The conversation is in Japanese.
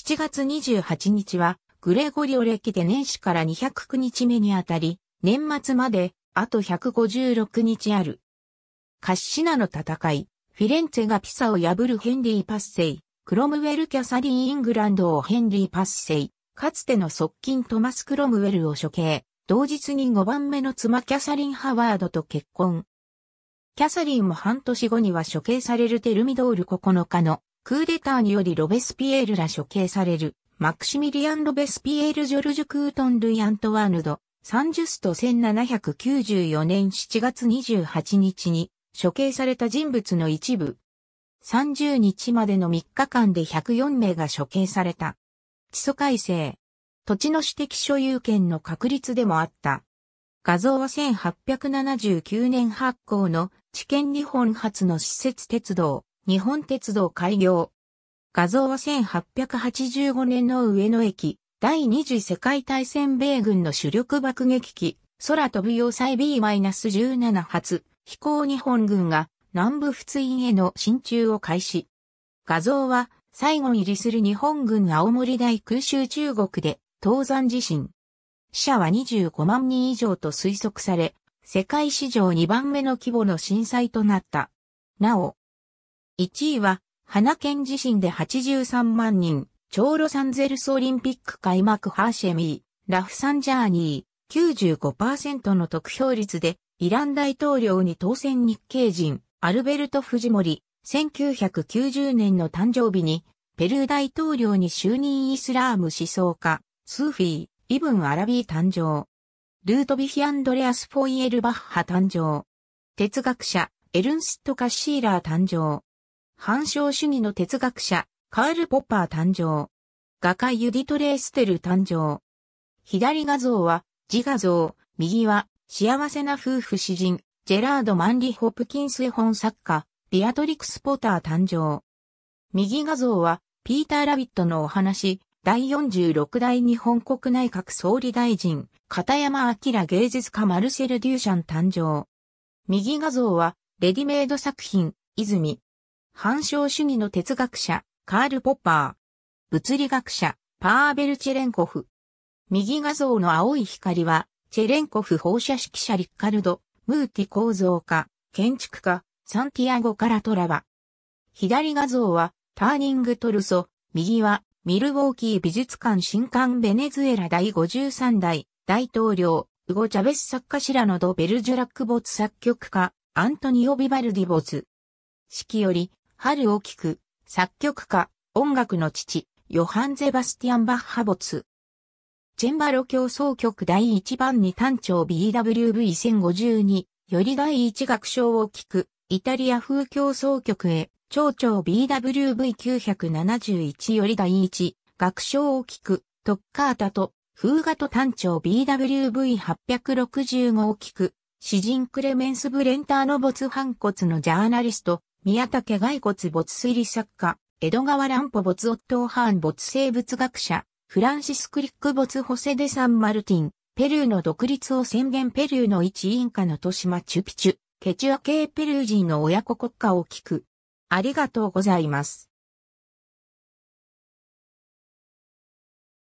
7月28日は、グレゴリオ歴で年始から209日目にあたり、年末まで、あと156日ある。カッシナの戦い、フィレンツェがピサを破るヘンリー・パッセイ、クロムウェル・キャサリン・イングランドをヘンリー・パッセイ、かつての側近トマス・クロムウェルを処刑、同日に5番目の妻キャサリン・ハワードと結婚。キャサリンも半年後には処刑されるテルミドール9日のクーデターによりロベスピエールら処刑される、マクシミリアン・ロベスピエール・ジョルジュ・クートン・ルイ・アントワーヌド、サンジュスト1794年7月28日に処刑された人物の一部。30日までの3日間で104名が処刑された。基礎改正。土地の私的所有権の確立でもあった。画像は1879年発行の地見日本初の施設鉄道。日本鉄道開業。画像は1885年の上野駅、第二次世界大戦米軍の主力爆撃機、空飛ぶ要塞 B-17 発、飛行日本軍が南部仏印への進駐を開始。画像は最後入りする日本軍青森大空襲中国で東山地震。死者は25万人以上と推測され、世界史上2番目の規模の震災となった。なお、1位は、花県地震で83万人、超ロサンゼルスオリンピック開幕ハーシェミー、ラフサンジャーニー、95%の得票率で、イラン大統領に当選日系人、アルベルト・フジモリ、1990年の誕生日に、ペルー大統領に就任イスラーム思想家、スーフィー、イブン・アラビー誕生。ルートビヒ・アンドレアス・フォイエル・バッハ誕生。哲学者、エルンスト・カッシーラー誕生。反証主義の哲学者、カール・ポッパー誕生。画家ユディトレーステル誕生。左画像は自画像、右は幸せな夫婦詩人、ジェラード・マンリ・ホプキンス絵本作家、ビアトリクス・ポーター誕生。右画像はピーター・ラビットのお話、第46代日本国内閣総理大臣、片山明芸術家マルセル・デューシャン誕生。右画像はレディメイド作品、泉、反証主義の哲学者、カール・ポッパー。物理学者、パーベル・チェレンコフ。右画像の青い光は、チェレンコフ放射式者リッカルド、ムーティ構造家、建築家、サンティアゴ・カラトラバ。左画像は、ターニング・トルソ、右は、ミルウォーキー美術館新館ベネズエラ第53代、大統領、ウゴ・チャベス作家シラノド・ベルジュラック・ボツ作曲家、アントニオ・ビバルディ・ボツ。式より、春を聴く、作曲家、音楽の父、ヨハン・ゼバスティアン・バッハ没。チェンバロ競争曲第1番に単調 BWV1052 より第1楽章を聞く、イタリア風競争曲へ、長調 BWV971 より第1楽章を聞く、トッカータと、風画と単調 BWV865 を聞く、詩人クレメンス・ブレンターの没反骨のジャーナリスト、宮武骸骨没推理作家、江戸川乱歩没夫ッハーン没生物学者、フランシス・クリック没ホセデ・サン・マルティン、ペルーの独立を宣言ペルーの一インカの都市マチュピチュ、ケチュア系ペルー人の親子国家を聞く。ありがとうございます。